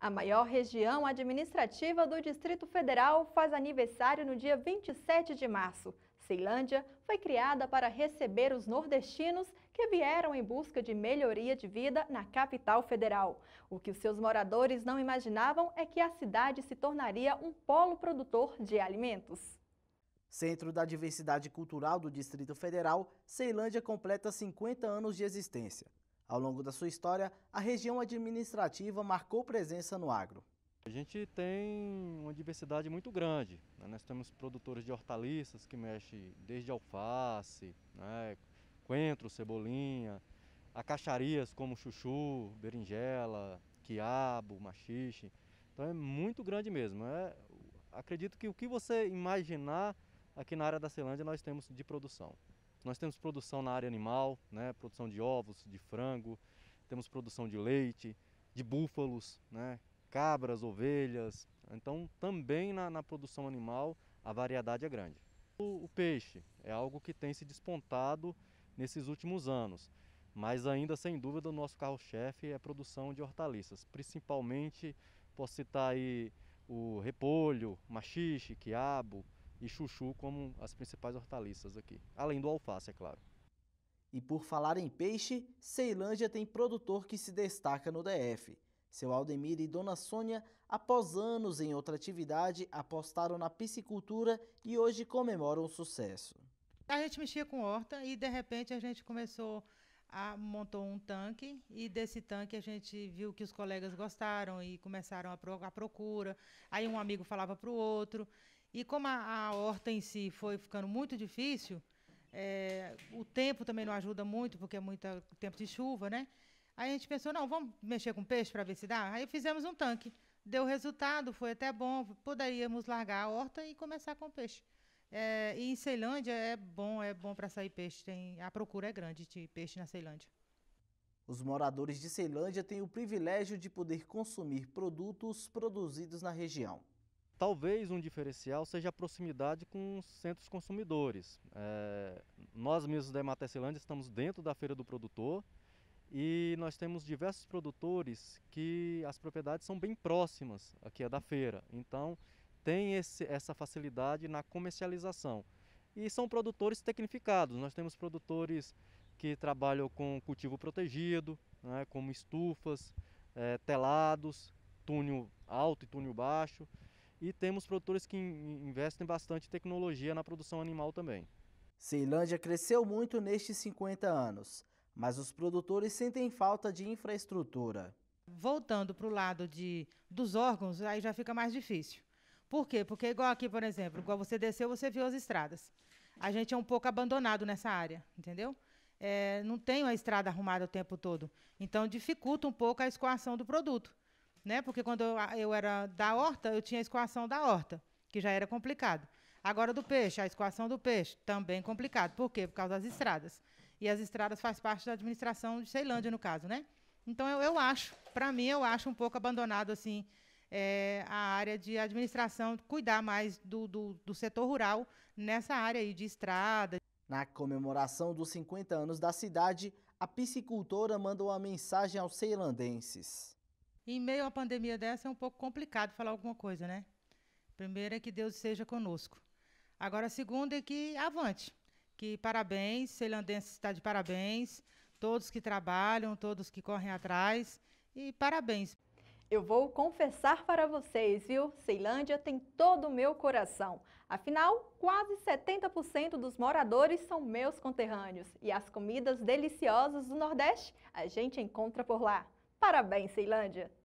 A maior região administrativa do Distrito Federal faz aniversário no dia 27 de março. Ceilândia foi criada para receber os nordestinos que vieram em busca de melhoria de vida na capital federal. O que os seus moradores não imaginavam é que a cidade se tornaria um polo produtor de alimentos. Centro da Diversidade Cultural do Distrito Federal, Ceilândia completa 50 anos de existência. Ao longo da sua história, a região administrativa marcou presença no agro. A gente tem uma diversidade muito grande. Né? Nós temos produtores de hortaliças que mexem desde alface, né? coentro, cebolinha, acacharias como chuchu, berinjela, quiabo, machixe. Então é muito grande mesmo. É, acredito que o que você imaginar aqui na área da Ceilândia nós temos de produção. Nós temos produção na área animal, né? produção de ovos, de frango, temos produção de leite, de búfalos, né? cabras, ovelhas. Então, também na, na produção animal, a variedade é grande. O, o peixe é algo que tem se despontado nesses últimos anos, mas ainda, sem dúvida, o nosso carro-chefe é a produção de hortaliças, principalmente, posso citar aí o repolho, machixe, quiabo, e chuchu como as principais hortaliças aqui. Além do alface, é claro. E por falar em peixe, Ceilândia tem produtor que se destaca no DF. Seu Aldemir e Dona Sônia, após anos em outra atividade, apostaram na piscicultura e hoje comemoram o sucesso. A gente mexia com horta e de repente a gente começou a montou um tanque e desse tanque a gente viu que os colegas gostaram e começaram a, a procura. Aí um amigo falava para o outro e como a, a horta em si foi ficando muito difícil, é, o tempo também não ajuda muito, porque é muito tempo de chuva, né? Aí a gente pensou, não, vamos mexer com peixe para ver se dá? Aí fizemos um tanque. Deu resultado, foi até bom. Poderíamos largar a horta e começar com peixe. É, e em Ceilândia é bom, é bom para sair peixe. Tem, a procura é grande de peixe na Ceilândia. Os moradores de Ceilândia têm o privilégio de poder consumir produtos produzidos na região. Talvez um diferencial seja a proximidade com os centros consumidores. É, nós mesmos da Ematecilândia estamos dentro da feira do produtor e nós temos diversos produtores que as propriedades são bem próximas aqui é da feira. Então tem esse, essa facilidade na comercialização. E são produtores tecnificados. Nós temos produtores que trabalham com cultivo protegido, né, como estufas, é, telados, túnel alto e túnel baixo. E temos produtores que investem bastante em tecnologia na produção animal também. Ceilândia cresceu muito nestes 50 anos, mas os produtores sentem falta de infraestrutura. Voltando para o lado de, dos órgãos, aí já fica mais difícil. Por quê? Porque igual aqui, por exemplo, igual você desceu, você viu as estradas. A gente é um pouco abandonado nessa área, entendeu? É, não tem a estrada arrumada o tempo todo. Então dificulta um pouco a escoação do produto né? Porque quando eu, eu era da horta, eu tinha a escoação da horta, que já era complicado. Agora do peixe, a escoação do peixe, também complicado. Por quê? Por causa das estradas. E as estradas faz parte da administração de Ceilândia, no caso, né? Então eu, eu acho, para mim, eu acho um pouco abandonado assim é, a área de administração, cuidar mais do, do, do setor rural nessa área aí de estrada. Na comemoração dos 50 anos da cidade, a piscicultora mandou uma mensagem aos ceilandenses. Em meio a pandemia dessa é um pouco complicado falar alguma coisa, né? Primeiro é que Deus seja conosco. Agora, a segunda é que avante. Que parabéns, Ceilandense está de parabéns, todos que trabalham, todos que correm atrás e parabéns. Eu vou confessar para vocês, viu? Ceilândia tem todo o meu coração. Afinal, quase 70% dos moradores são meus conterrâneos e as comidas deliciosas do Nordeste a gente encontra por lá. Parabéns, Ceilândia!